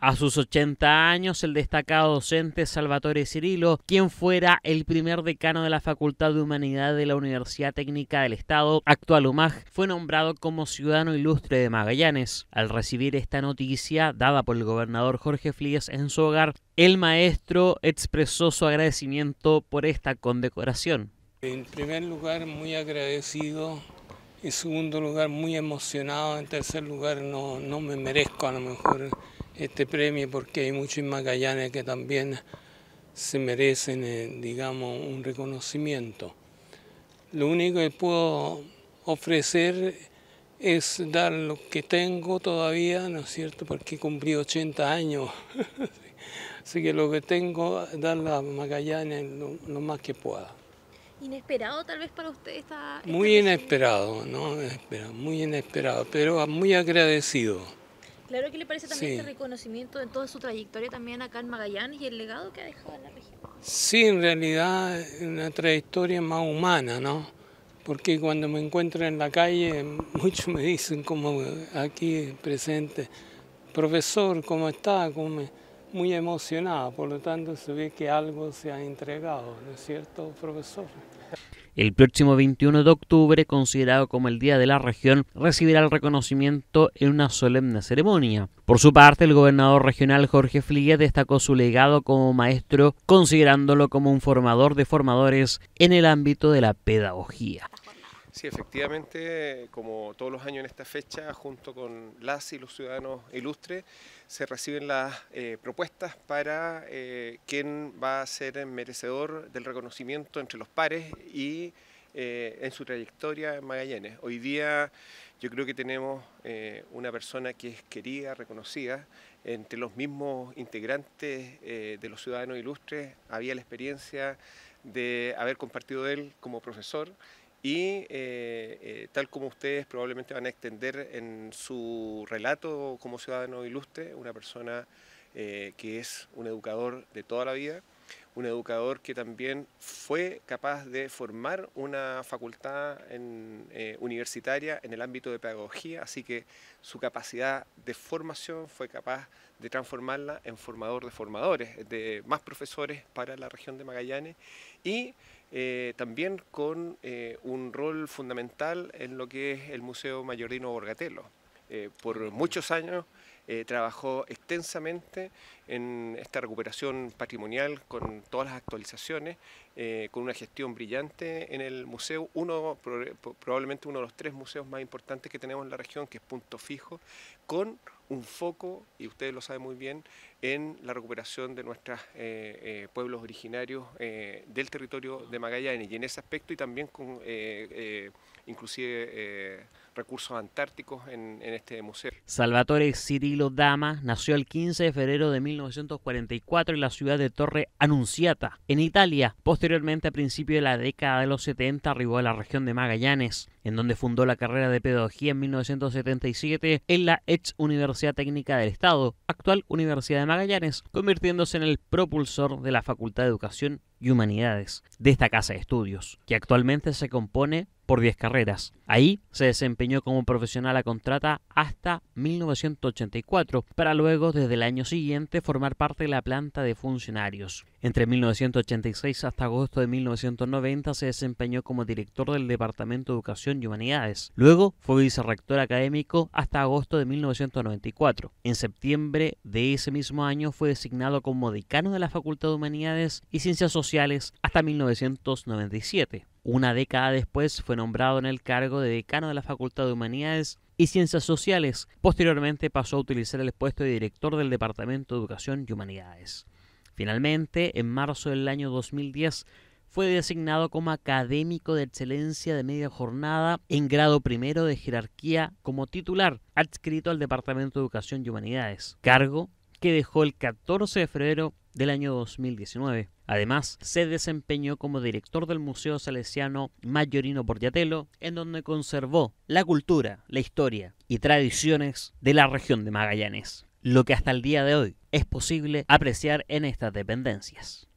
A sus 80 años, el destacado docente Salvatore Cirilo, quien fuera el primer decano de la Facultad de Humanidad de la Universidad Técnica del Estado, actual UMAG, fue nombrado como ciudadano ilustre de Magallanes. Al recibir esta noticia, dada por el gobernador Jorge Flíes en su hogar, el maestro expresó su agradecimiento por esta condecoración. En primer lugar, muy agradecido. En segundo lugar, muy emocionado. En tercer lugar, no, no me merezco a lo mejor este premio porque hay muchos magallanes que también se merecen, eh, digamos, un reconocimiento. Lo único que puedo ofrecer es dar lo que tengo todavía, ¿no es cierto?, porque cumplí 80 años. Así que lo que tengo, dar a Magallanes lo, más que pueda. ¿Inesperado tal vez para usted esta...? muy inesperado, ¿no? muy inesperado, pero muy agradecido. Claro, que le parece también el este reconocimiento de toda su trayectoria también acá en Magallanes y el legado que ha dejado en la región? Sí, en realidad una trayectoria más humana, ¿no? Porque cuando me encuentro en la calle, muchos me dicen, como aquí presente, profesor, ¿cómo está? muy emocionada, por lo tanto se ve que algo se ha entregado, ¿no es cierto, profesor? El próximo 21 de octubre, considerado como el Día de la Región, recibirá el reconocimiento en una solemne ceremonia. Por su parte, el gobernador regional Jorge Fligue destacó su legado como maestro, considerándolo como un formador de formadores en el ámbito de la pedagogía. Sí, efectivamente, como todos los años en esta fecha, junto con las y los ciudadanos ilustres, se reciben las eh, propuestas para eh, quién va a ser merecedor del reconocimiento entre los pares y eh, en su trayectoria en Magallanes. Hoy día yo creo que tenemos una persona que es querida, reconocida. Entre los mismos integrantes de los Ciudadanos Ilustres había la experiencia de haber compartido él como profesor y eh, eh, tal como ustedes probablemente van a extender en su relato como ciudadano ilustre, una persona eh, que es un educador de toda la vida, un educador que también fue capaz de formar una facultad en, universitaria en el ámbito de pedagogía, así que su capacidad de formación fue capaz de transformarla en formador de formadores, de más profesores para la región de Magallanes y eh, también con eh, un rol fundamental en lo que es el Museo Mayorino Borgatelo. Eh, por muchos años trabajó extensamente en esta recuperación patrimonial con todas las actualizaciones eh, con una gestión brillante en el museo, uno probablemente uno de los tres museos más importantes que tenemos en la región, que es Punto Fijo, con un foco, y ustedes lo saben muy bien, en la recuperación de nuestros eh, eh, pueblos originarios del territorio de Magallanes y en ese aspecto y también con inclusive recursos antárticos en, este museo. Salvatore Cirilo Dama nació el 15 de febrero de 1944 en la ciudad de Torre Annunziata, en Italia. posterior Posteriormente, a principios de la década de los 70, arribó a la región de Magallanes en donde fundó la carrera de Pedagogía en 1977 en la ex Universidad Técnica del Estado, actual Universidad de Magallanes, convirtiéndose en el propulsor de la Facultad de Educación y Humanidades de esta casa de estudios, que actualmente se compone por 10 carreras. Ahí se desempeñó como profesional a contrata hasta 1984, para luego desde el año siguiente formar parte de la planta de funcionarios. Entre 1986 hasta agosto de 1990 se desempeñó como director del Departamento de Educación Humanidades. Luego fue vicerrector académico hasta agosto de 1994. En septiembre de ese mismo año fue designado como decano de la Facultad de Humanidades y Ciencias Sociales hasta 1997. Una década después fue nombrado en el cargo de decano de la Facultad de Humanidades y Ciencias Sociales. Posteriormente pasó a utilizar el puesto de director del Departamento de Educación y Humanidades. Finalmente, en marzo del año 2010, fue designado como académico de excelencia de media jornada en grado primero de jerarquía como titular, adscrito al Departamento de Educación y Humanidades, cargo que dejó el 14 de febrero del año 2019. Además, se desempeñó como director del Museo Salesiano Mayorino Portiatelo, en donde conservó la cultura, la historia y tradiciones de la región de Magallanes, lo que hasta el día de hoy es posible apreciar en estas dependencias.